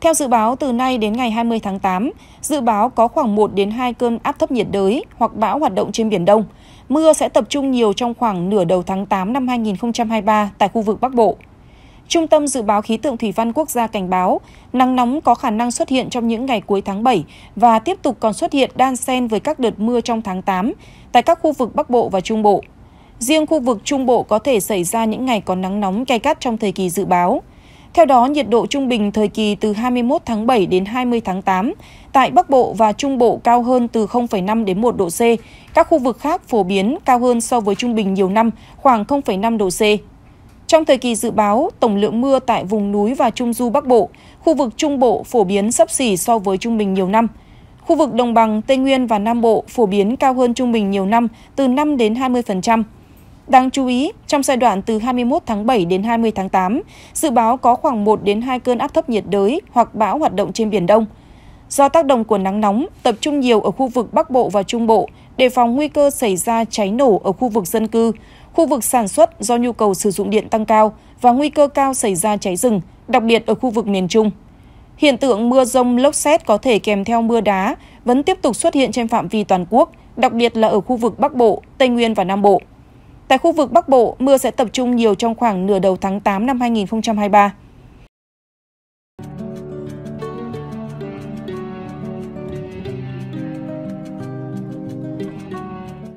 Theo dự báo, từ nay đến ngày 20 tháng 8, dự báo có khoảng 1 đến 2 cơn áp thấp nhiệt đới hoặc bão hoạt động trên Biển Đông. Mưa sẽ tập trung nhiều trong khoảng nửa đầu tháng 8 năm 2023 tại khu vực Bắc Bộ. Trung tâm Dự báo Khí tượng Thủy văn Quốc gia cảnh báo, nắng nóng có khả năng xuất hiện trong những ngày cuối tháng 7 và tiếp tục còn xuất hiện đan xen với các đợt mưa trong tháng 8 tại các khu vực Bắc Bộ và Trung Bộ. Riêng khu vực Trung Bộ có thể xảy ra những ngày có nắng nóng gay gắt trong thời kỳ dự báo. Theo đó, nhiệt độ trung bình thời kỳ từ 21 tháng 7 đến 20 tháng 8 tại Bắc Bộ và Trung Bộ cao hơn từ 0,5 đến 1 độ C. Các khu vực khác phổ biến cao hơn so với trung bình nhiều năm, khoảng 0,5 độ C. Trong thời kỳ dự báo, tổng lượng mưa tại vùng núi và trung du Bắc Bộ, khu vực Trung Bộ phổ biến sấp xỉ so với trung bình nhiều năm. Khu vực đồng bằng, Tây Nguyên và Nam Bộ phổ biến cao hơn trung bình nhiều năm từ 5 đến 20%. Đáng chú ý, trong giai đoạn từ 21 tháng 7 đến 20 tháng 8, dự báo có khoảng 1 đến 2 cơn áp thấp nhiệt đới hoặc bão hoạt động trên Biển Đông. Do tác động của nắng nóng, tập trung nhiều ở khu vực Bắc Bộ và Trung Bộ, đề phòng nguy cơ xảy ra cháy nổ ở khu vực dân cư, khu vực sản xuất do nhu cầu sử dụng điện tăng cao và nguy cơ cao xảy ra cháy rừng, đặc biệt ở khu vực miền Trung. Hiện tượng mưa rông lốc xét có thể kèm theo mưa đá vẫn tiếp tục xuất hiện trên phạm vi toàn quốc, đặc biệt là ở khu vực Bắc Bộ, Tây Nguyên và Nam Bộ. Tại khu vực Bắc Bộ, mưa sẽ tập trung nhiều trong khoảng nửa đầu tháng tám năm 2023